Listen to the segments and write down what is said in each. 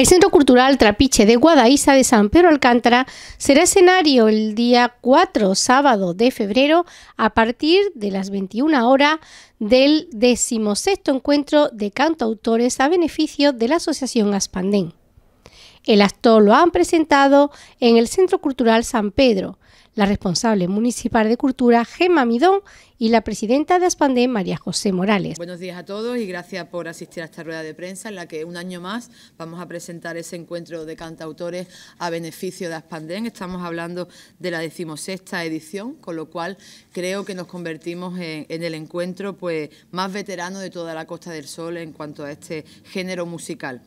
El Centro Cultural Trapiche de Guadaísa de San Pedro Alcántara será escenario el día 4, sábado de febrero, a partir de las 21 horas del 16 encuentro de cantautores a beneficio de la Asociación Aspandén. El acto lo han presentado en el Centro Cultural San Pedro la responsable municipal de Cultura, Gemma Midón, y la presidenta de Aspandén, María José Morales. Buenos días a todos y gracias por asistir a esta rueda de prensa en la que un año más vamos a presentar ese encuentro de cantautores a beneficio de Aspandén. Estamos hablando de la decimosexta edición, con lo cual creo que nos convertimos en, el encuentro pues, más veterano de toda la Costa del Sol en cuanto a este género musical.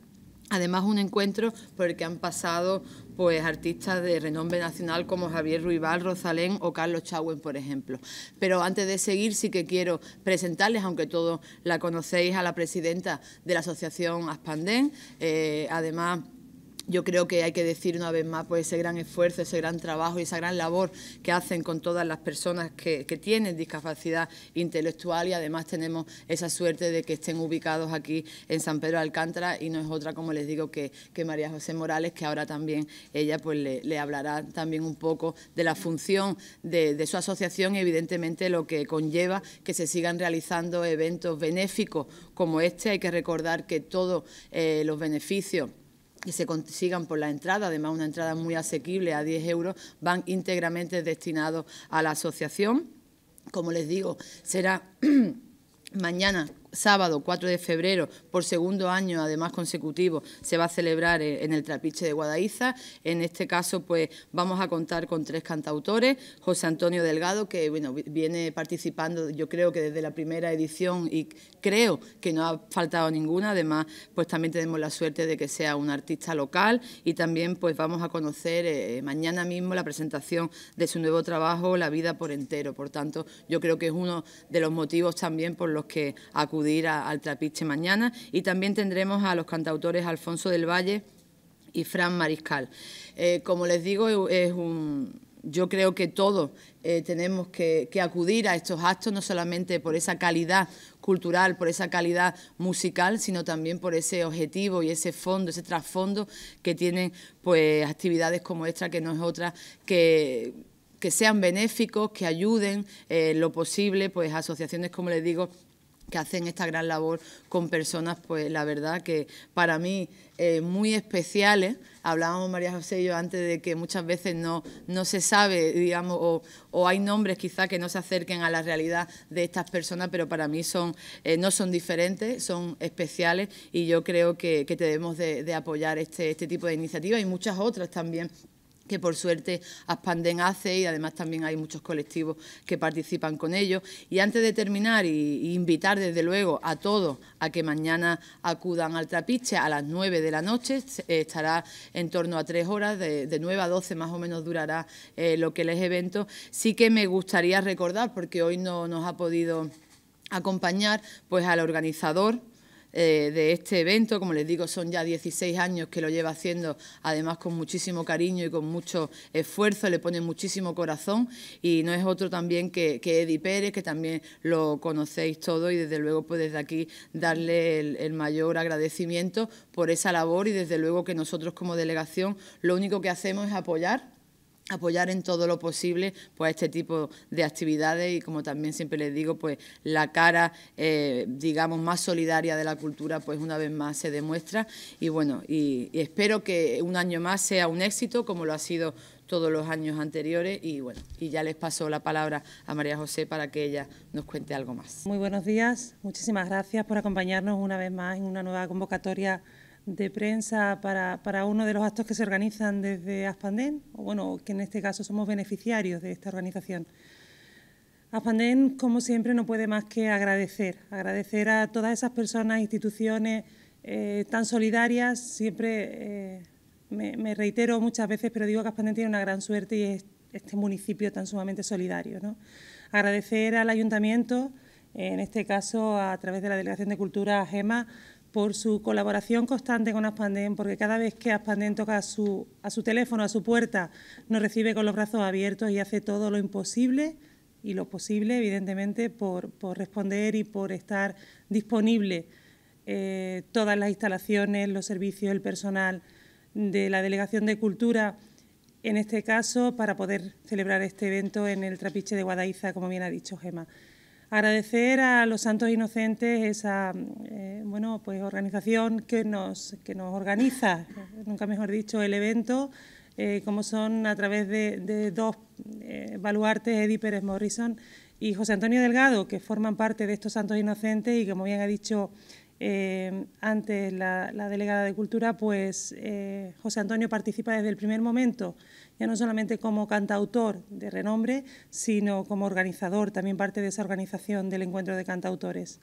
Además, un encuentro por el que han pasado pues artistas de renombre nacional como Javier Ruibal, Rosalén o Carlos Chauen, por ejemplo. Pero antes de seguir, sí que quiero presentarles, aunque todos la conocéis, a la presidenta de la Asociación Aspandén. Eh, además, yo creo que hay que decir una vez más pues ese gran esfuerzo, ese gran trabajo y esa gran labor que hacen con todas las personas que, tienen discapacidad intelectual y además tenemos esa suerte de que estén ubicados aquí en San Pedro de Alcántara y no es otra, como les digo, que, María José Morales, que ahora también ella pues le, hablará también un poco de la función de, su asociación y evidentemente lo que conlleva que se sigan realizando eventos benéficos como este. Hay que recordar que todos eh, los beneficios que se consigan por la entrada, además una entrada muy asequible a 10 euros, van íntegramente destinados a la asociación. Como les digo, será mañana sábado 4 de febrero, por segundo año además consecutivo, se va a celebrar eh, en el Trapiche de Guadaiza. En este caso, pues vamos a contar con tres cantautores, José Antonio Delgado, que bueno, viene participando yo creo que desde la primera edición y creo que no ha faltado ninguna, además pues también tenemos la suerte de que sea un artista local y también pues vamos a conocer eh, mañana mismo la presentación de su nuevo trabajo La vida por entero, por tanto yo creo que es uno de los motivos también por los que acudimos acudir al trapiche mañana y también tendremos a los cantautores Alfonso del Valle y Fran Mariscal. Eh, como les digo, es un, yo creo que todos eh, tenemos que, acudir a estos actos, no solamente por esa calidad cultural, por esa calidad musical, sino también por ese objetivo y ese fondo, ese trasfondo que tienen pues, actividades como esta, que no es otra que que sean benéficos, que ayuden eh, lo posible, pues asociaciones, como les digo, que hacen esta gran labor con personas, pues la verdad que para mí eh, muy especiales. Hablábamos María José y yo antes de que muchas veces no, no se sabe, digamos, o, hay nombres quizá que no se acerquen a la realidad de estas personas, pero para mí son, eh, no son diferentes, son especiales y yo creo que, que debemos de, apoyar este, este tipo de iniciativas y muchas otras también que por suerte expanden hace y además también hay muchos colectivos que participan con ellos. Y antes de terminar, y, invitar desde luego a todos a que mañana acudan al Trapiche a las 9 de la noche, eh, estará en torno a tres horas, de, 9 a 12 más o menos durará eh, lo que es evento. Sí que me gustaría recordar, porque hoy no nos ha podido acompañar pues al organizador eh, de este evento. Como les digo, son ya 16 años que lo lleva haciendo, además con muchísimo cariño y con mucho esfuerzo, le pone muchísimo corazón y no es otro también que, que Eddie Pérez, que también lo conocéis todo y desde luego pues desde aquí darle el mayor agradecimiento por esa labor y desde luego que nosotros como delegación lo único que hacemos es apoyar apoyar en todo lo posible pues este tipo de actividades y como también siempre les digo pues la cara eh, digamos más solidaria de la cultura pues una vez más se demuestra y bueno y, espero que un año más sea un éxito como lo ha sido todos los años anteriores y bueno y ya les paso la palabra a María José para que ella nos cuente algo más. Muy buenos días, muchísimas gracias por acompañarnos una vez más en una nueva convocatoria de prensa para, uno de los actos que se organizan desde Aspandén... o bueno, que en este caso somos beneficiarios de esta organización. Aspandén, como siempre, no puede más que agradecer, agradecer a todas esas personas, instituciones eh, tan solidarias, siempre eh, me, reitero muchas veces, pero digo que Aspandén tiene una gran suerte y es este municipio tan sumamente solidario. ¿no? Agradecer al ayuntamiento, en este caso a través de la Delegación de Cultura GEMA, por su colaboración constante con Aspanden, porque cada vez que Aspanden toca a su, a su teléfono, a su puerta, nos recibe con los brazos abiertos y hace todo lo imposible y lo posible, evidentemente, por, responder y por estar disponible eh, todas las instalaciones, los servicios, el personal de la Delegación de Cultura, en este caso, para poder celebrar este evento en el Trapiche de Guadaiza, como bien ha dicho Gema agradecer a los Santos Inocentes esa eh, bueno, pues organización que nos, que nos organiza, nunca mejor dicho, el evento, eh, como son a través de, dos eh, baluartes, Eddie Pérez Morrison y José Antonio Delgado, que forman parte de estos Santos Inocentes y, como bien ha dicho antes eh, ante la, delegada de Cultura, pues eh, José Antonio participa desde el primer momento, ya no solamente como cantautor de renombre, sino como organizador, también parte de esa organización del encuentro de cantautores.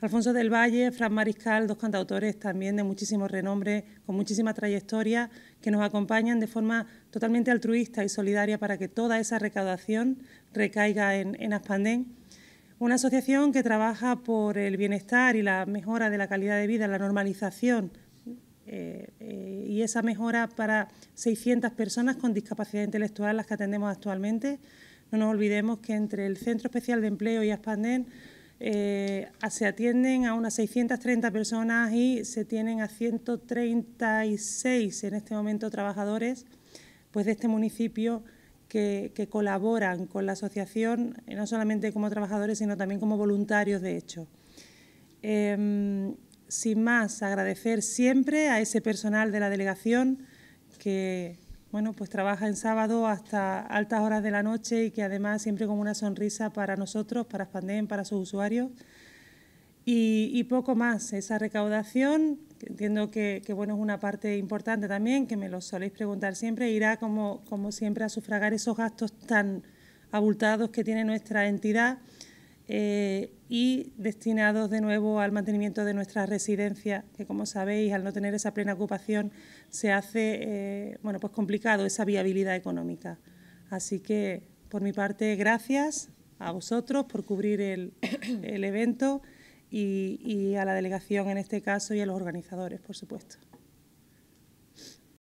Alfonso del Valle, Fran Mariscal, dos cantautores también de muchísimo renombre, con muchísima trayectoria, que nos acompañan de forma totalmente altruista y solidaria para que toda esa recaudación recaiga en, en Aspandén una asociación que trabaja por el bienestar y la mejora de la calidad de vida, la normalización eh, eh, y esa mejora para 600 personas con discapacidad intelectual, las que atendemos actualmente. No nos olvidemos que entre el Centro Especial de Empleo y Aspandén eh, se atienden a unas 630 personas y se tienen a 136 en este momento trabajadores pues, de este municipio que, colaboran con la asociación, eh, no solamente como trabajadores, sino también como voluntarios, de hecho. Em, sin más, agradecer siempre a ese personal de la delegación que bueno, pues trabaja en sábado hasta altas horas de la noche y que además siempre con una sonrisa para nosotros, para Spandem, para sus usuarios. y poco más, esa recaudación entiendo que, bueno, es una parte importante también, que me lo soléis preguntar siempre, irá como, siempre a sufragar esos gastos tan abultados que tiene nuestra entidad eh, y destinados de nuevo al mantenimiento de nuestra residencia, que como sabéis, al no tener esa plena ocupación, se hace eh, bueno, pues complicado esa viabilidad económica. Así que, por mi parte, gracias a vosotros por cubrir el, el evento y, a la delegación en este caso y a los organizadores, por supuesto.